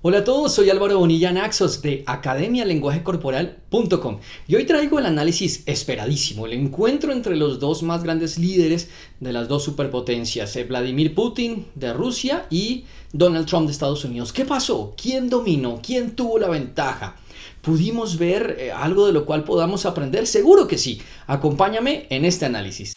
Hola a todos, soy Álvaro Bonilla Naxos de academialenguajecorporal.com y hoy traigo el análisis esperadísimo, el encuentro entre los dos más grandes líderes de las dos superpotencias, eh, Vladimir Putin de Rusia y Donald Trump de Estados Unidos. ¿Qué pasó? ¿Quién dominó? ¿Quién tuvo la ventaja? ¿Pudimos ver eh, algo de lo cual podamos aprender? Seguro que sí. Acompáñame en este análisis.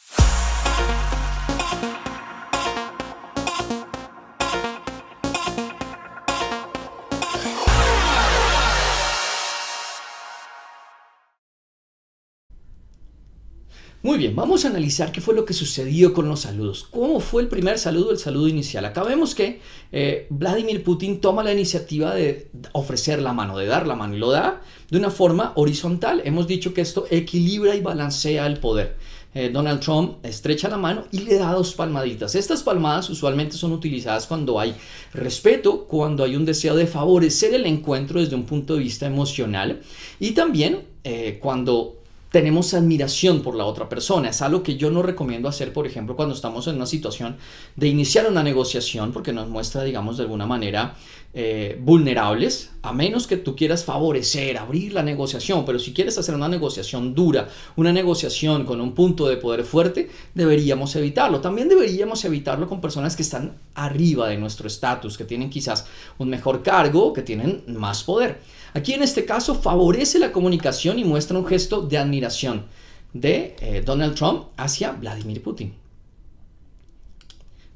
Muy bien, vamos a analizar qué fue lo que sucedió con los saludos. ¿Cómo fue el primer saludo, el saludo inicial? Acabemos vemos que eh, Vladimir Putin toma la iniciativa de ofrecer la mano, de dar la mano, y lo da de una forma horizontal. Hemos dicho que esto equilibra y balancea el poder. Eh, Donald Trump estrecha la mano y le da dos palmaditas. Estas palmadas usualmente son utilizadas cuando hay respeto, cuando hay un deseo de favorecer el encuentro desde un punto de vista emocional y también eh, cuando tenemos admiración por la otra persona. Es algo que yo no recomiendo hacer, por ejemplo, cuando estamos en una situación de iniciar una negociación, porque nos muestra, digamos, de alguna manera eh, vulnerables, a menos que tú quieras favorecer, abrir la negociación. Pero si quieres hacer una negociación dura, una negociación con un punto de poder fuerte, deberíamos evitarlo. También deberíamos evitarlo con personas que están arriba de nuestro estatus, que tienen quizás un mejor cargo, que tienen más poder. Aquí en este caso favorece la comunicación y muestra un gesto de admiración de eh, Donald Trump hacia Vladimir Putin.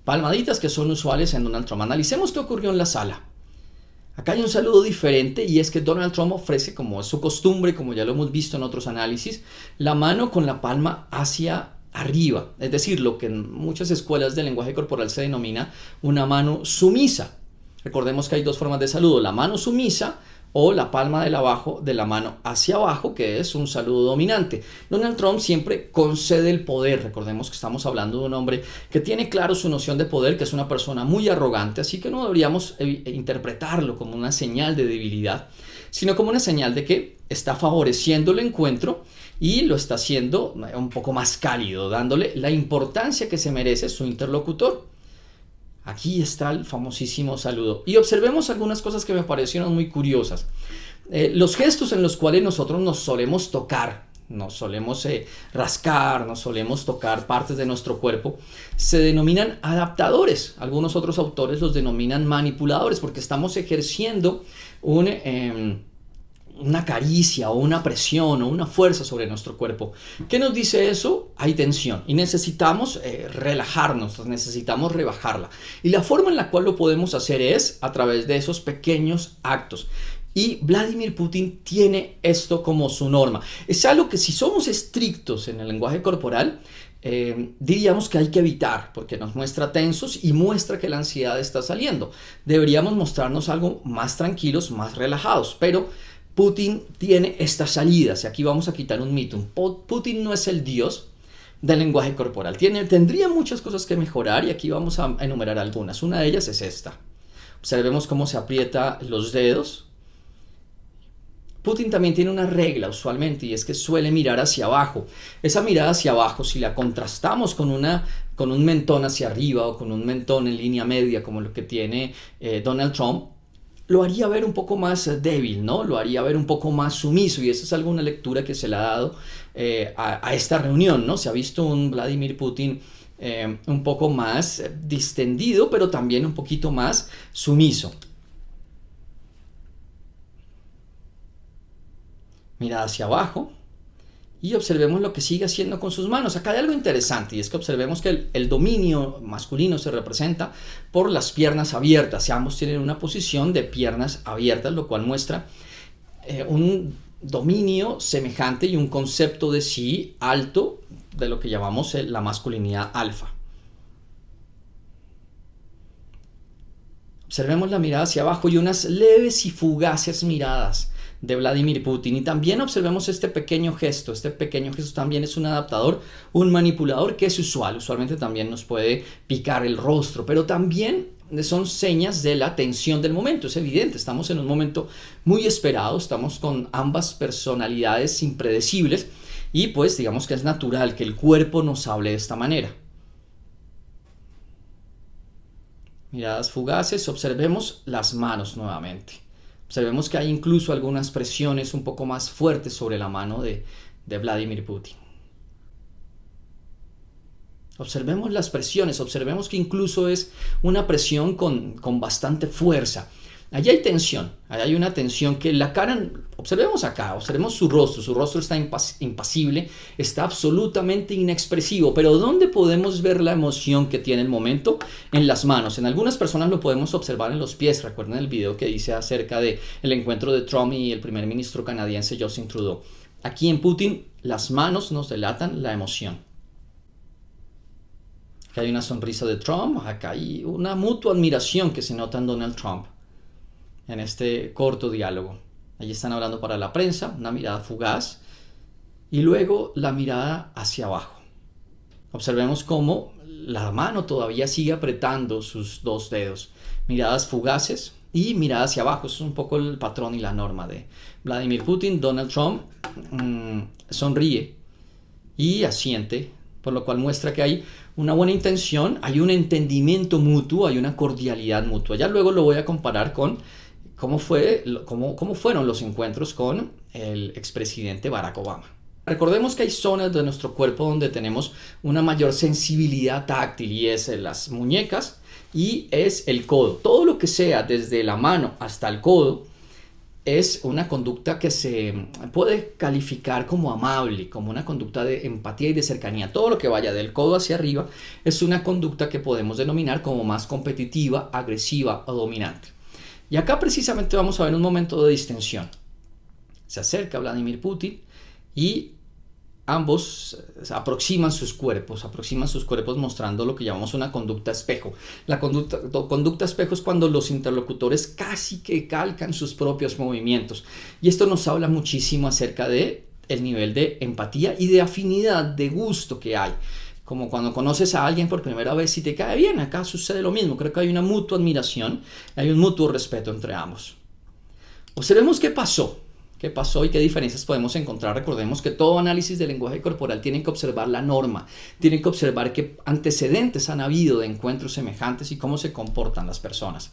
Palmaditas que son usuales en Donald Trump. Analicemos qué ocurrió en la sala. Acá hay un saludo diferente y es que Donald Trump ofrece, como es su costumbre, como ya lo hemos visto en otros análisis, la mano con la palma hacia arriba, es decir, lo que en muchas escuelas de lenguaje corporal se denomina una mano sumisa. Recordemos que hay dos formas de saludo, la mano sumisa o la palma del abajo, de la mano hacia abajo, que es un saludo dominante. Donald Trump siempre concede el poder. Recordemos que estamos hablando de un hombre que tiene claro su noción de poder, que es una persona muy arrogante, así que no deberíamos eh, interpretarlo como una señal de debilidad, sino como una señal de que está favoreciendo el encuentro y lo está haciendo eh, un poco más cálido, dándole la importancia que se merece su interlocutor. Aquí está el famosísimo saludo. Y observemos algunas cosas que me parecieron muy curiosas. Eh, los gestos en los cuales nosotros nos solemos tocar, nos solemos eh, rascar, nos solemos tocar partes de nuestro cuerpo, se denominan adaptadores. Algunos otros autores los denominan manipuladores porque estamos ejerciendo un... Em, una caricia o una presión o una fuerza sobre nuestro cuerpo. ¿Qué nos dice eso? Hay tensión y necesitamos eh, relajarnos, necesitamos rebajarla. Y la forma en la cual lo podemos hacer es a través de esos pequeños actos. Y Vladimir Putin tiene esto como su norma. Es algo que si somos estrictos en el lenguaje corporal, eh, diríamos que hay que evitar, porque nos muestra tensos y muestra que la ansiedad está saliendo. Deberíamos mostrarnos algo más tranquilos, más relajados, pero Putin tiene estas salidas, y aquí vamos a quitar un mito. Putin no es el dios del lenguaje corporal. Tiene, tendría muchas cosas que mejorar y aquí vamos a enumerar algunas. Una de ellas es esta. Observemos cómo se aprieta los dedos. Putin también tiene una regla usualmente y es que suele mirar hacia abajo. Esa mirada hacia abajo, si la contrastamos con, una, con un mentón hacia arriba o con un mentón en línea media como lo que tiene eh, Donald Trump, lo haría ver un poco más eh, débil, ¿no? Lo haría ver un poco más sumiso y esa es alguna lectura que se le ha dado eh, a, esta reunión, ¿no? Se ha visto un Vladimir Putin eh, un poco más distendido, pero también un poquito más sumiso. Mira hacia abajo, y observemos lo que sigue haciendo con sus manos. Acá hay algo interesante y es que observemos que el, dominio masculino se representa por las piernas abiertas. Ambos tienen una posición de piernas abiertas, lo cual muestra eh, un dominio semejante y un concepto de sí alto de lo que llamamos eh, la masculinidad alfa. Observemos la mirada hacia abajo y unas leves y fugaces miradas de Vladimir Putin. Y también observemos este pequeño gesto. Este pequeño gesto también es un adaptador, un manipulador que es usual. Usualmente también nos puede picar el rostro, pero también son señas de la tensión del momento. Es evidente, estamos en un momento muy esperado, estamos con ambas personalidades impredecibles y pues digamos que es natural que el cuerpo nos hable de esta manera. Miradas fugaces, observemos las manos nuevamente. Observemos que hay incluso algunas presiones un poco más fuertes sobre la mano de, Vladimir Putin. Observemos las presiones, observemos que incluso es una presión con bastante fuerza. Allí hay tensión, hay una tensión que la cara, observemos acá, observemos su rostro, su rostro está impasible, está absolutamente inexpresivo, pero ¿dónde podemos ver la emoción que tiene el momento? En las manos, en algunas personas lo podemos observar en los pies, recuerden el video que dice acerca del el encuentro de Trump y el primer ministro canadiense Justin Trudeau. Aquí en Putin las manos nos delatan la emoción. Acá hay una sonrisa de Trump, acá hay una mutua admiración que se nota en Donald Trump en este corto diálogo. Allí están hablando para la prensa, una mirada fugaz, y luego la mirada hacia abajo. Observemos cómo la mano todavía sigue apretando sus dos dedos. Miradas fugaces y miradas hacia abajo. Eso es un poco el patrón y la norma de Vladimir Putin. Donald Trump mm, sonríe y asiente, por lo cual muestra que hay una buena intención, hay un entendimiento mutuo, hay una cordialidad mutua. Ya luego lo voy a comparar con cómo, fue, cómo, fueron los encuentros con el expresidente Barack Obama. Recordemos que hay zonas de nuestro cuerpo donde tenemos una mayor sensibilidad táctil y es en las muñecas y es el codo. Todo lo que sea desde la mano hasta el codo es una conducta que se puede calificar como amable, como una conducta de empatía y de cercanía. Todo lo que vaya del codo hacia arriba es una conducta que podemos denominar como más competitiva, agresiva o dominante. Y acá precisamente vamos a ver un momento de distensión. Se acerca Vladimir Putin y ambos eh, aproximan sus cuerpos, aproximan sus cuerpos mostrando lo que llamamos una conducta espejo. La conducta, conducta, espejo es cuando los interlocutores casi que calcan sus propios movimientos. Y esto nos habla muchísimo acerca de el nivel de empatía y de afinidad, de gusto que hay como cuando conoces a alguien por primera vez y te cae bien, acá sucede lo mismo. Creo que hay una mutua admiración, hay un mutuo respeto entre ambos. Observemos qué pasó, qué pasó y qué diferencias podemos encontrar. Recordemos que todo análisis del lenguaje corporal tiene que observar la norma, tiene que observar qué antecedentes han habido de encuentros semejantes y cómo se comportan las personas.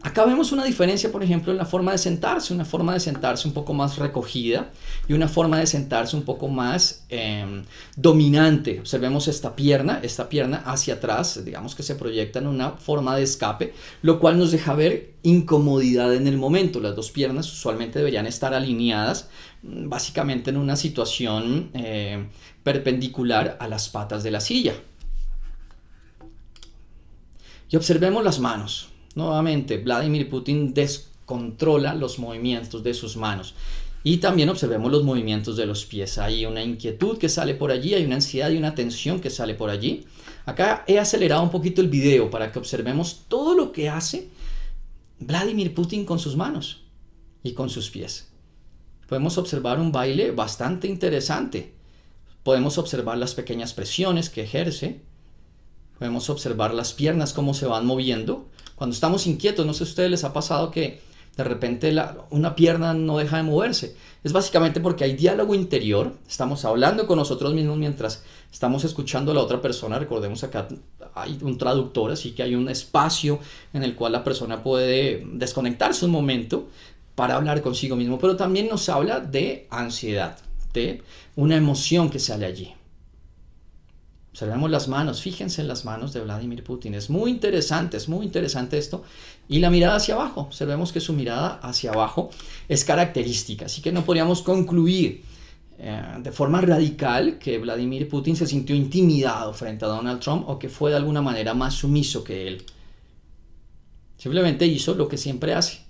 Acá vemos una diferencia, por ejemplo, en la forma de sentarse, una forma de sentarse un poco más recogida y una forma de sentarse un poco más em, dominante. Observemos esta pierna, esta pierna hacia atrás, digamos que se proyecta en una forma de escape, lo cual nos deja ver incomodidad en el momento. Las dos piernas usualmente deberían estar alineadas, mm, básicamente en una situación em, perpendicular a las patas de la silla. Y observemos las manos. Nuevamente, Vladimir Putin descontrola los movimientos de sus manos. Y también observemos los movimientos de los pies. Hay una inquietud que sale por allí, hay una ansiedad y una tensión que sale por allí. Acá he acelerado un poquito el video para que observemos todo lo que hace Vladimir Putin con sus manos y con sus pies. Podemos observar un baile bastante interesante. Podemos observar las pequeñas presiones que ejerce. Podemos observar las piernas cómo se van moviendo. Cuando estamos inquietos, no sé si a ustedes les ha pasado que de repente una pierna no deja de moverse. Es básicamente porque hay diálogo interior, estamos hablando con nosotros mismos mientras estamos escuchando a la otra persona. Recordemos acá hay un traductor, así que hay un espacio en el cual la persona puede desconectarse un momento para hablar consigo mismo, pero también nos habla de ansiedad, de una emoción que sale allí. Observemos las manos, fíjense en las manos de Vladimir Putin. Es muy interesante, es muy interesante esto. Y la mirada hacia abajo, observemos que su mirada hacia abajo es característica. Así que no podríamos concluir eh, de forma radical que Vladimir Putin se sintió intimidado frente a Donald Trump o que fue de alguna manera más sumiso que él. Simplemente hizo lo que siempre hace,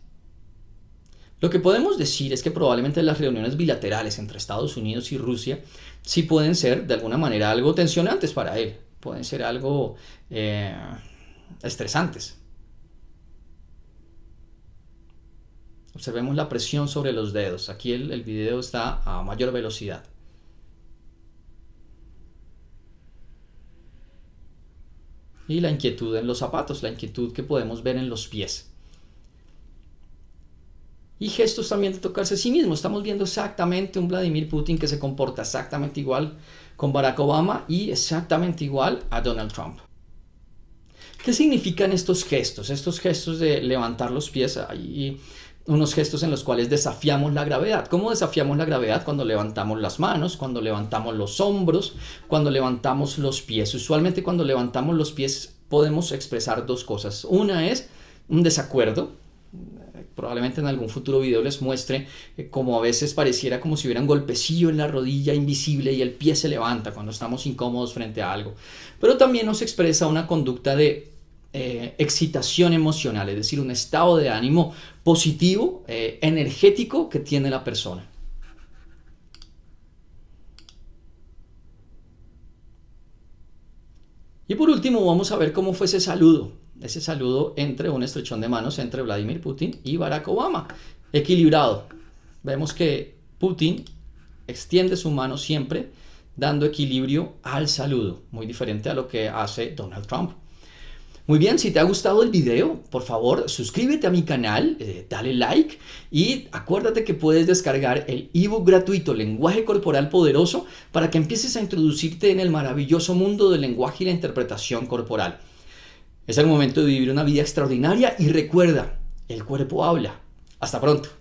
lo que podemos decir es que probablemente las reuniones bilaterales entre Estados Unidos y Rusia sí pueden ser de alguna manera algo tensionantes para él, pueden ser algo eh, estresantes. Observemos la presión sobre los dedos. Aquí el video está a mayor velocidad. Y la inquietud en los zapatos, la inquietud que podemos ver en los pies. Y gestos también de tocarse a sí mismo. Estamos viendo exactamente un Vladimir Putin que se comporta exactamente igual con Barack Obama y exactamente igual a Donald Trump. ¿Qué significan estos gestos? Estos gestos de levantar los pies y unos gestos en los cuales desafiamos la gravedad. ¿Cómo desafiamos la gravedad? Cuando levantamos las manos, cuando levantamos los hombros, cuando levantamos los pies. Usualmente cuando levantamos los pies podemos expresar dos cosas. Una es un desacuerdo, probablemente en algún futuro video les muestre cómo eh, como a veces pareciera como si hubiera un golpecillo en la rodilla invisible y el pie se levanta cuando estamos incómodos frente a algo. Pero también nos expresa una conducta de eh, excitación emocional, es decir, un estado de ánimo positivo, eh, energético que tiene la persona. Y por último vamos a ver cómo fue ese saludo ese saludo entre un estrechón de manos entre Vladimir Putin y Barack Obama. Equilibrado. Vemos que Putin extiende su mano siempre dando equilibrio al saludo, muy diferente a lo que hace Donald Trump. Muy bien, si te ha gustado el video, por favor suscríbete a mi canal, eh, dale like y acuérdate que puedes descargar el ebook gratuito Lenguaje Corporal Poderoso para que empieces a introducirte en el maravilloso mundo del lenguaje y la interpretación corporal. Es el momento de vivir una vida extraordinaria y recuerda, el cuerpo habla. Hasta pronto.